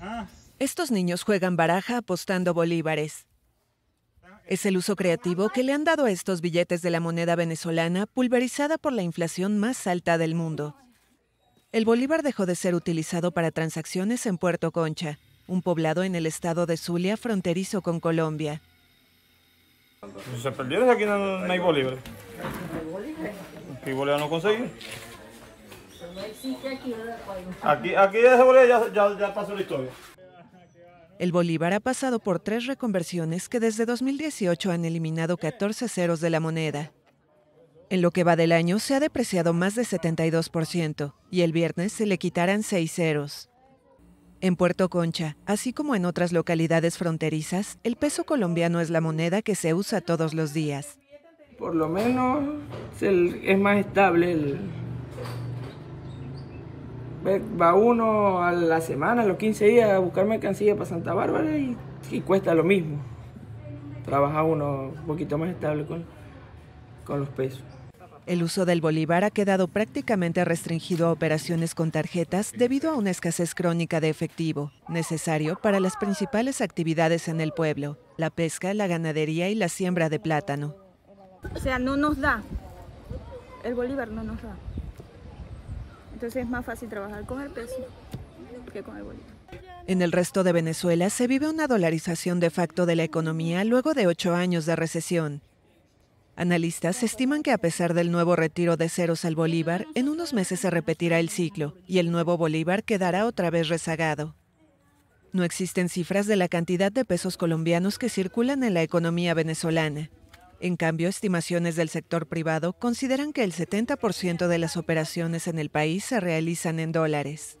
Ah. Estos niños juegan baraja apostando bolívares. Es el uso creativo que le han dado a estos billetes de la moneda venezolana pulverizada por la inflación más alta del mundo. El bolívar dejó de ser utilizado para transacciones en Puerto Concha, un poblado en el estado de Zulia fronterizo con Colombia. se perdieron aquí no, hay bolívares. no Aquí, aquí de ya, ya pasó la historia. El Bolívar ha pasado por tres reconversiones que desde 2018 han eliminado 14 ceros de la moneda. En lo que va del año se ha depreciado más de 72% y el viernes se le quitarán seis ceros. En Puerto Concha, así como en otras localidades fronterizas, el peso colombiano es la moneda que se usa todos los días. Por lo menos es más estable el, va uno a la semana, a los 15 días, a buscar mercancía para Santa Bárbara y, cuesta lo mismo. Trabaja uno un poquito más estable con, con los pesos. El uso del bolívar ha quedado prácticamente restringido a operaciones con tarjetas debido a una escasez crónica de efectivo, necesario para las principales actividades en el pueblo, la pesca, la ganadería y la siembra de plátano. O sea, no nos da. El bolívar no nos da. Entonces es más fácil trabajar con el peso que con el bolívar. En el resto de Venezuela se vive una dolarización de facto de la economía luego de ocho años de recesión. Analistas estiman que a pesar del nuevo retiro de ceros al Bolívar, en unos meses se repetirá el ciclo y el nuevo Bolívar quedará otra vez rezagado. No existen cifras de la cantidad de pesos colombianos que circulan en la economía venezolana, en cambio, estimaciones del sector privado consideran que el 70% de las operaciones en el país se realizan en dólares.